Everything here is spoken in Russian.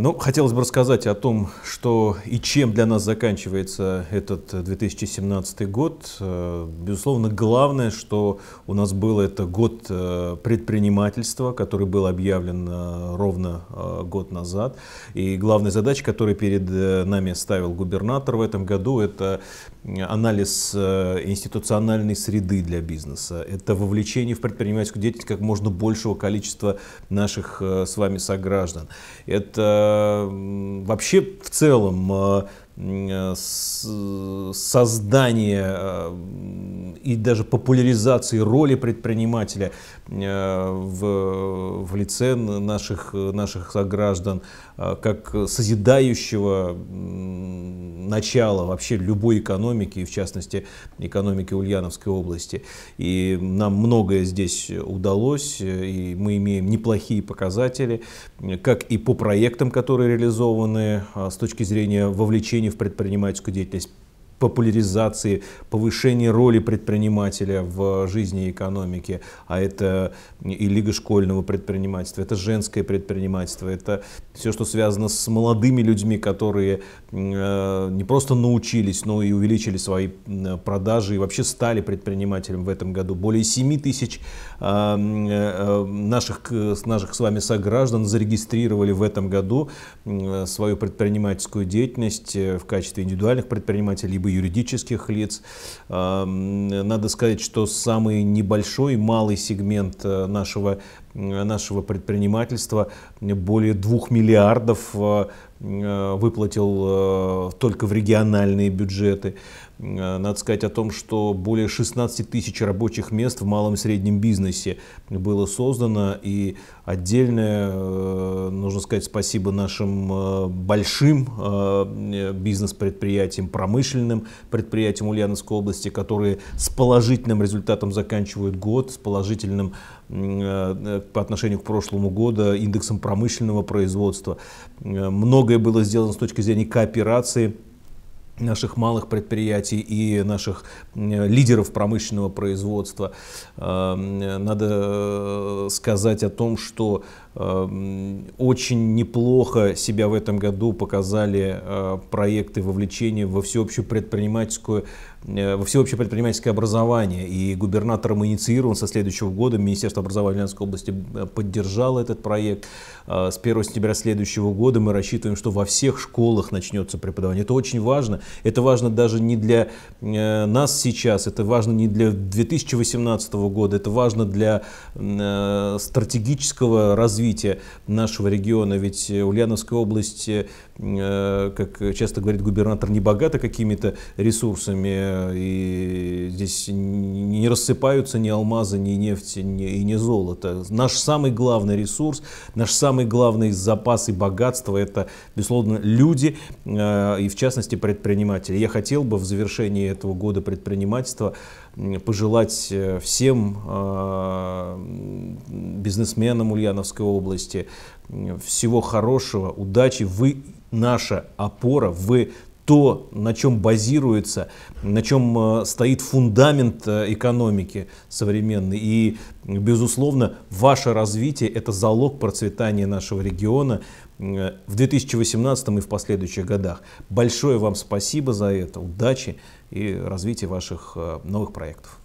А, ну, хотелось бы рассказать о том, что и чем для нас заканчивается этот 2017 год. Э, безусловно, главное, что у нас был это год э, предпринимательства, который был объявлен э, ровно год назад. И главная задача, которую перед нами ставил губернатор в этом году, это анализ институциональной среды для бизнеса. Это вовлечение в предпринимательскую деятельность как можно большего количества наших с вами сограждан. Это вообще в целом э, э, создание э, и даже популяризации роли предпринимателя в, в лице наших, наших сограждан, как созидающего начала вообще любой экономики, и в частности экономики Ульяновской области. И нам многое здесь удалось, и мы имеем неплохие показатели, как и по проектам, которые реализованы а, с точки зрения вовлечения в предпринимательскую деятельность популяризации, повышения роли предпринимателя в жизни и экономике, а это и лига школьного предпринимательства, это женское предпринимательство, это все, что связано с молодыми людьми, которые э, не просто научились, но и увеличили свои э, продажи и вообще стали предпринимателем в этом году. Более 7 тысяч э, наших, наших с вами сограждан зарегистрировали в этом году свою предпринимательскую деятельность в качестве индивидуальных предпринимателей, либо юридических лиц. Надо сказать, что самый небольшой, малый сегмент э, нашего нашего предпринимательства более двух миллиардов э, э, выплатил только в региональные бюджеты. Э, надо сказать о том, что более 16 тысяч рабочих мест в малом и среднем бизнесе было создано, и отдельное, э, нужно сказать спасибо нашим э, большим бизнес-предприятиям, промышленным предприятиям Ульяновской области, которые с положительным результатом заканчивают год, с положительным по отношению к прошлому году индексом промышленного производства. Многое было сделано с точки зрения кооперации наших малых предприятий и наших э, лидеров промышленного производства. Э, надо э, сказать о том, что очень неплохо себя в этом году показали проекты вовлечения во всеобщую предпринимательскую во всеобщее предпринимательское образование. И губернатором инициирован со следующего года. Министерство образования Ленинской области поддержало этот проект. С 1 сентября следующего года мы рассчитываем, что во всех школах начнется преподавание. Это очень важно. Это важно даже не для э, нас сейчас, это важно не для 2018 года, это важно для э, стратегического развития нашего региона. Ведь Ульяновская область, э, как часто говорит губернатор, не богата какими-то ресурсами. И здесь не рассыпаются ни алмазы, ни нефть, ни, и не золото. Наш самый главный ресурс, наш самый главный запас и богатство – это, безусловно, люди и, в частности, предприниматели предпринимателей. Я хотел бы в завершении этого года предпринимательства пожелать э, всем а, бизнесменам Ульяновской области всего хорошего, удачи. Вы наша опора, вы то, на чем базируется, на чем э, стоит фундамент э, экономики современной. И, безусловно, ваше развитие – это залог процветания нашего региона э, в 2018 и в последующих годах. Большое вам спасибо за это, удачи и развития ваших новых проектов.